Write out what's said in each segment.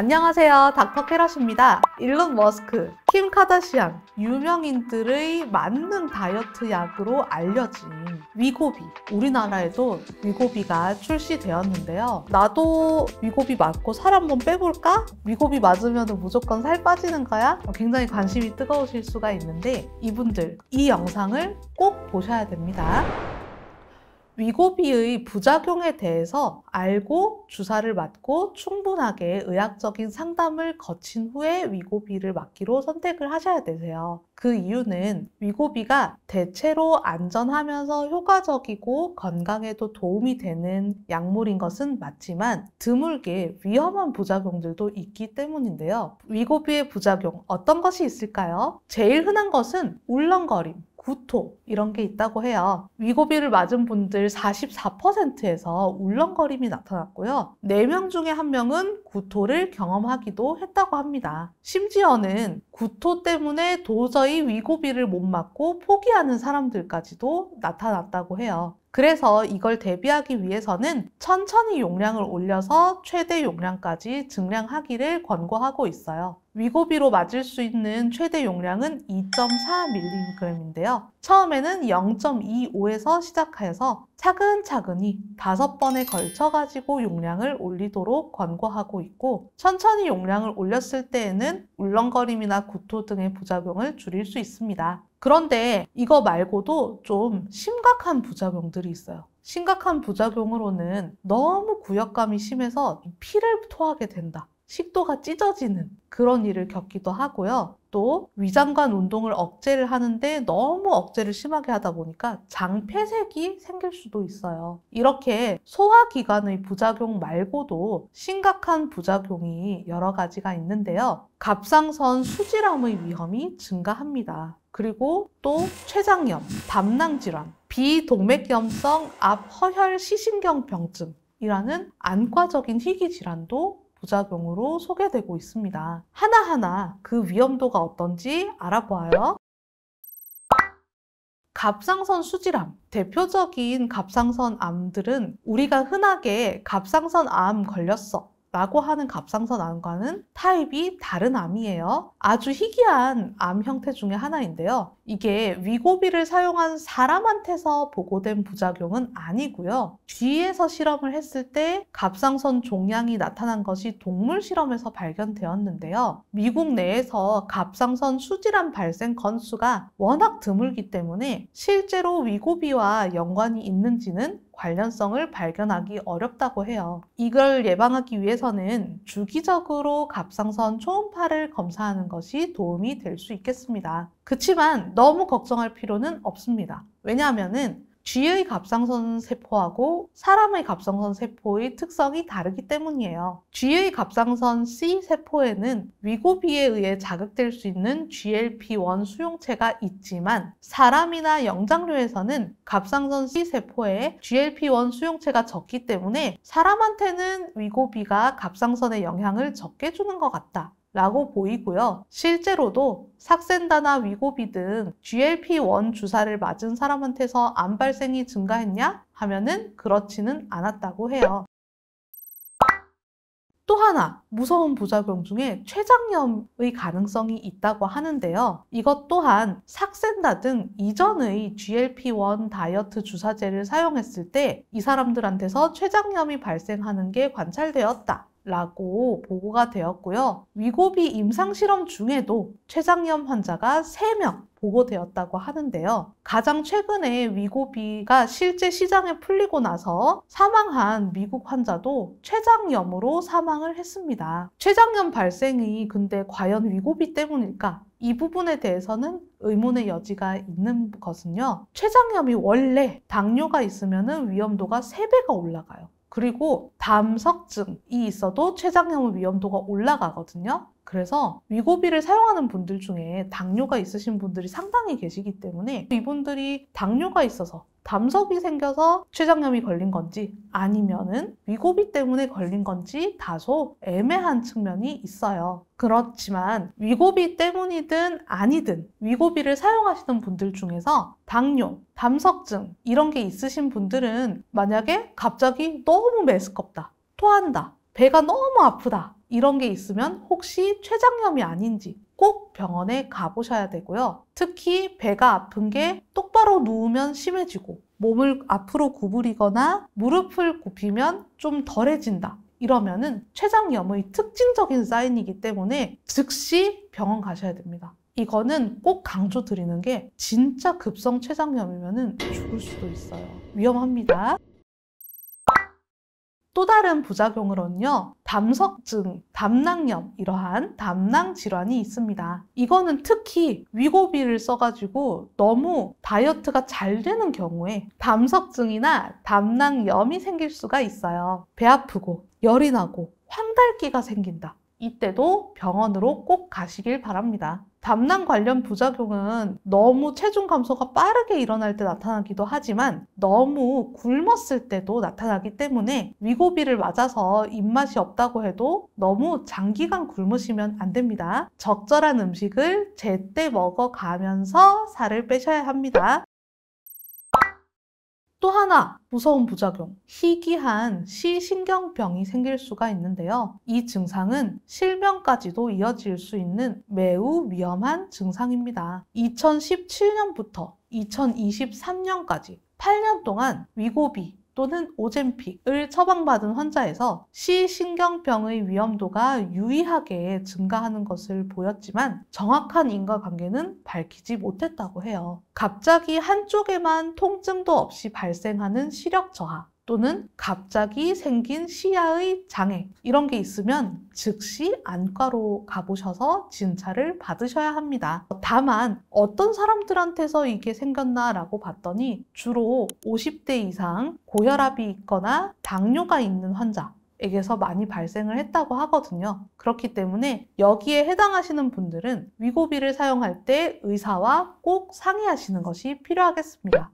안녕하세요 닥터 캐럿입니다 일론 머스크, 킴 카다시안 유명인들의 맞는 다이어트 약으로 알려진 위고비 우리나라에도 위고비가 출시되었는데요 나도 위고비 맞고 살 한번 빼볼까? 위고비 맞으면 무조건 살 빠지는 거야? 어, 굉장히 관심이 뜨거우실 수가 있는데 이분들 이 영상을 꼭 보셔야 됩니다 위고비의 부작용에 대해서 알고 주사를 맞고 충분하게 의학적인 상담을 거친 후에 위고비를 맞기로 선택을 하셔야 되세요. 그 이유는 위고비가 대체로 안전하면서 효과적이고 건강에도 도움이 되는 약물인 것은 맞지만 드물게 위험한 부작용들도 있기 때문인데요. 위고비의 부작용 어떤 것이 있을까요? 제일 흔한 것은 울렁거림, 구토 이런 게 있다고 해요. 위고비를 맞은 분들 44%에서 울렁거림이 나타났고요. 4명 중에 1명은 구토를 경험하기도 했다고 합니다. 심지어는 구토 때문에 도저히 위고비를 못 맞고 포기하는 사람들까지도 나타났다고 해요. 그래서 이걸 대비하기 위해서는 천천히 용량을 올려서 최대 용량까지 증량하기를 권고하고 있어요. 위고비로 맞을 수 있는 최대 용량은 2.4mg인데요. 처음에는 0.25에서 시작하여서 차근차근히 다섯 번에 걸쳐 가지고 용량을 올리도록 권고하고 있고 천천히 용량을 올렸을 때에는 울렁거림이나 구토 등의 부작용을 줄일 수 있습니다. 그런데 이거 말고도 좀 심각한 부작용들이 있어요. 심각한 부작용으로는 너무 구역감이 심해서 피를 토하게 된다. 식도가 찢어지는 그런 일을 겪기도 하고요. 또 위장관 운동을 억제를 하는데 너무 억제를 심하게 하다 보니까 장폐색이 생길 수도 있어요. 이렇게 소화기관의 부작용 말고도 심각한 부작용이 여러 가지가 있는데요. 갑상선 수질암의 위험이 증가합니다. 그리고 또 췌장염, 담낭질환, 비동맥염성 앞허혈 시신경병증 이라는 안과적인 희귀 질환도 부작용으로 소개되고 있습니다. 하나하나 그 위험도가 어떤지 알아보아요. 갑상선 수질암. 대표적인 갑상선 암들은 우리가 흔하게 갑상선 암 걸렸어. 라고 하는 갑상선 암과는 타입이 다른 암이에요. 아주 희귀한 암 형태 중의 하나인데요. 이게 위고비를 사용한 사람한테서 보고된 부작용은 아니고요. 쥐에서 실험을 했을 때 갑상선 종양이 나타난 것이 동물 실험에서 발견되었는데요. 미국 내에서 갑상선 수질암 발생 건수가 워낙 드물기 때문에 실제로 위고비와 연관이 있는지는 관련성을 발견하기 어렵다고 해요. 이걸 예방하기 위해서는 주기적으로 갑상선 초음파를 검사하는 것이 도움이 될 수 있겠습니다. 그치만 너무 걱정할 필요는 없습니다. 왜냐하면은 쥐의 갑상선 세포하고 사람의 갑상선 세포의 특성이 다르기 때문이에요. 쥐의 갑상선 C 세포에는 위고비에 의해 자극될 수 있는 GLP-1 수용체가 있지만 사람이나 영장류에서는 갑상선 C 세포에 GLP-1 수용체가 적기 때문에 사람한테는 위고비가 갑상선의 영향을 적게 주는 것 같다. 라고 보이고요. 실제로도 삭센다나 위고비 등 GLP-1 주사를 맞은 사람한테서 암 발생이 증가했냐? 하면은 그렇지는 않았다고 해요. 또 하나 무서운 부작용 중에 췌장염의 가능성이 있다고 하는데요. 이것 또한 삭센다 등 이전의 GLP-1 다이어트 주사제를 사용했을 때 이 사람들한테서 췌장염이 발생하는 게 관찰되었다. 라고 보고가 되었고요. 위고비 임상실험 중에도 췌장염 환자가 3명 보고되었다고 하는데요. 가장 최근에 위고비가 실제 시장에 풀리고 나서 사망한 미국 환자도 췌장염으로 사망을 했습니다. 췌장염 발생이 근데 과연 위고비 때문일까? 이 부분에 대해서는 의문의 여지가 있는 것은요. 췌장염이 원래 당뇨가 있으면 위험도가 3배가 올라가요. 그리고 담석증이 있어도 췌장염의 위험도가 올라가거든요. 그래서 위고비를 사용하는 분들 중에 당뇨가 있으신 분들이 상당히 계시기 때문에 이분들이 당뇨가 있어서 담석이 생겨서 췌장염이 걸린 건지 아니면은 위고비 때문에 걸린 건지 다소 애매한 측면이 있어요. 그렇지만 위고비 때문이든 아니든 위고비를 사용하시는 분들 중에서 당뇨, 담석증 이런 게 있으신 분들은 만약에 갑자기 너무 메스껍다, 토한다, 배가 너무 아프다 이런 게 있으면 혹시 췌장염이 아닌지 꼭 병원에 가보셔야 되고요. 특히 배가 아픈 게똑 똑바로 누우면 심해지고 몸을 앞으로 구부리거나 무릎을 굽히면 좀 덜해진다. 이러면은 췌장염의 특징적인 사인이기 때문에 즉시 병원 가셔야 됩니다. 이거는 꼭 강조드리는 게 진짜 급성 췌장염이면은 죽을 수도 있어요. 위험합니다. 또 다른 부작용으로는요, 담석증, 담낭염 이러한 담낭 질환이 있습니다. 이거는 특히 위고비를 써가지고 너무 다이어트가 잘 되는 경우에 담석증이나 담낭염이 생길 수가 있어요. 배 아프고 열이 나고 환달기가 생긴다. 이때도 병원으로 꼭 가시길 바랍니다. 담낭 관련 부작용은 너무 체중 감소가 빠르게 일어날 때 나타나기도 하지만 너무 굶었을 때도 나타나기 때문에 위고비를 맞아서 입맛이 없다고 해도 너무 장기간 굶으시면 안 됩니다. 적절한 음식을 제때 먹어가면서 살을 빼셔야 합니다. 또 하나 무서운 부작용, 희귀한 시신경병이 생길 수가 있는데요. 이 증상은 실명까지도 이어질 수 있는 매우 위험한 증상입니다. 2017년부터 2023년까지 8년 동안 위고비, 또는 오젠픽을 처방받은 환자에서 시신경병의 위험도가 유의하게 증가하는 것을 보였지만 정확한 인과관계는 밝히지 못했다고 해요. 갑자기 한쪽에만 통증도 없이 발생하는 시력 저하, 또는 갑자기 생긴 시야의 장애 이런 게 있으면 즉시 안과로 가보셔서 진찰을 받으셔야 합니다. 다만 어떤 사람들한테서 이게 생겼나라고 봤더니 주로 50대 이상 고혈압이 있거나 당뇨가 있는 환자 에게서 많이 발생을 했다고 하거든요. 그렇기 때문에 여기에 해당하시는 분들은 위고비를 사용할 때 의사와 꼭 상의하시는 것이 필요하겠습니다.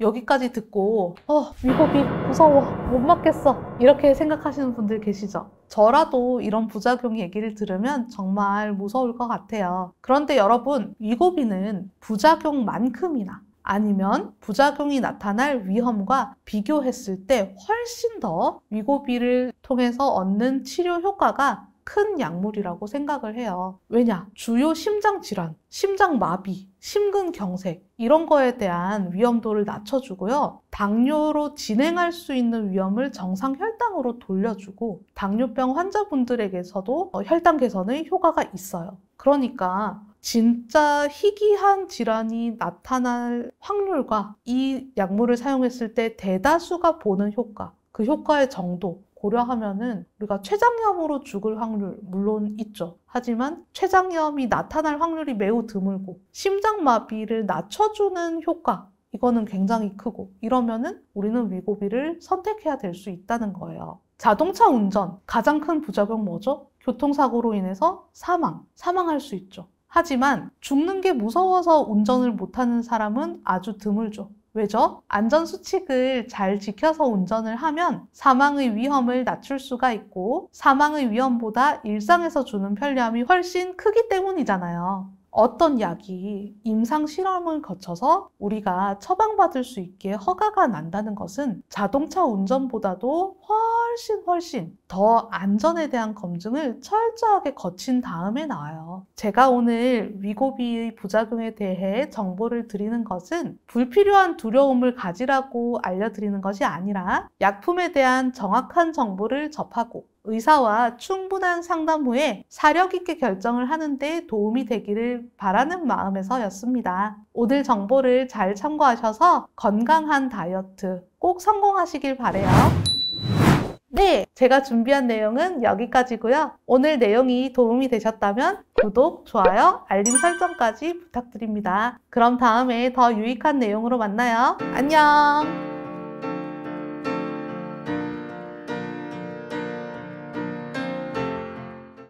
여기까지 듣고 어 위법이 무서워 못 맞겠어 이렇게 생각하시는 분들 계시죠? 저라도 이런 부작용 얘기를 들으면 정말 무서울 것 같아요. 그런데 여러분 위고비는 부작용만큼이나 아니면 부작용이 나타날 위험과 비교했을 때 훨씬 더 위고비를 통해서 얻는 치료 효과가 큰 약물이라고 생각을 해요. 왜냐? 주요 심장 질환, 심장 마비, 심근경색 이런 거에 대한 위험도를 낮춰주고요. 당뇨로 진행할 수 있는 위험을 정상 혈당으로 돌려주고 당뇨병 환자분들에게서도 어, 혈당 개선의 효과가 있어요. 그러니까 진짜 희귀한 질환이 나타날 확률과 이 약물을 사용했을 때 대다수가 보는 효과, 그 효과의 정도 고려하면은 우리가 췌장염으로 죽을 확률 물론 있죠. 하지만 췌장염이 나타날 확률이 매우 드물고 심장마비를 낮춰주는 효과 이거는 굉장히 크고 이러면은 우리는 위고비를 선택해야 될 수 있다는 거예요. 자동차 운전 가장 큰 부작용 뭐죠? 교통사고로 인해서 사망, 사망할 수 있죠. 하지만 죽는 게 무서워서 운전을 못하는 사람은 아주 드물죠. 왜죠? 안전수칙을 잘 지켜서 운전을 하면 사망의 위험을 낮출 수가 있고 사망의 위험보다 일상에서 주는 편리함이 훨씬 크기 때문이잖아요. 어떤 약이 임상 실험을 거쳐서 우리가 처방받을 수 있게 허가가 난다는 것은 자동차 운전보다도 훨씬 훨씬 더 안전에 대한 검증을 철저하게 거친 다음에 나와요. 제가 오늘 위고비의 부작용에 대해 정보를 드리는 것은 불필요한 두려움을 가지라고 알려드리는 것이 아니라 약품에 대한 정확한 정보를 접하고 의사와 충분한 상담 후에 사력 있게 결정을 하는데 도움이 되기를 바라는 마음에서였습니다. 오늘 정보를 잘 참고하셔서 건강한 다이어트 꼭 성공하시길 바래요. 네, 제가 준비한 내용은 여기까지고요. 오늘 내용이 도움이 되셨다면 구독, 좋아요, 알림 설정까지 부탁드립니다. 그럼 다음에 더 유익한 내용으로 만나요. 안녕!